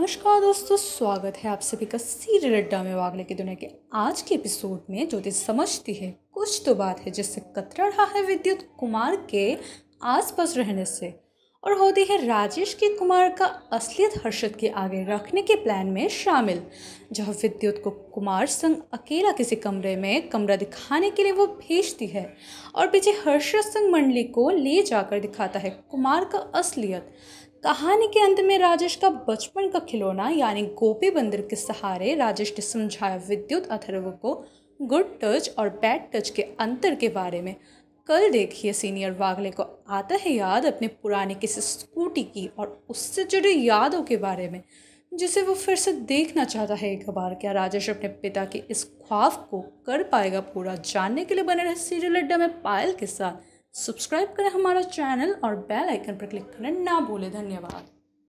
नमस्कार दोस्तों स्वागत है आप सभी का सीरियल अड्डा में वागले की दुनिया के आज के एपिसोड में ज्योतिष समझती है कुछ तो बात है जिससे कतरा रहा है विद्युत कुमार के आसपास रहने से और होती है राजेश के कुमार का असलियत हर्षद के आगे रखने के प्लान में शामिल जहां विद्युत को कुमार संग अकेला किसी कमरे में कमरा दिखाने के लिए वो भेजती है और पीछे हर्षद संग मंडली को ले जाकर दिखाता है कुमार का असलियत कहानी के अंत में राजेश का बचपन का खिलौना यानी गोपी बंदर के सहारे राजेश ने समझाया विद्युत अथर्व को गुड टच और बैड टच के अंतर के बारे में कल देखिए सीनियर वागले को आता है याद अपने पुराने किसी स्कूटी की और उससे जुड़ी यादों के बारे में जिसे वो फिर से देखना चाहता है एक बार क्या राजेश अपने पिता के इस ख्वाब को कर पाएगा पूरा जानने के लिए बने रहे सीरियल अड्डा में पायल के साथ सब्सक्राइब करें हमारा चैनल और बेल आइकन पर क्लिक करें ना भूलें धन्यवाद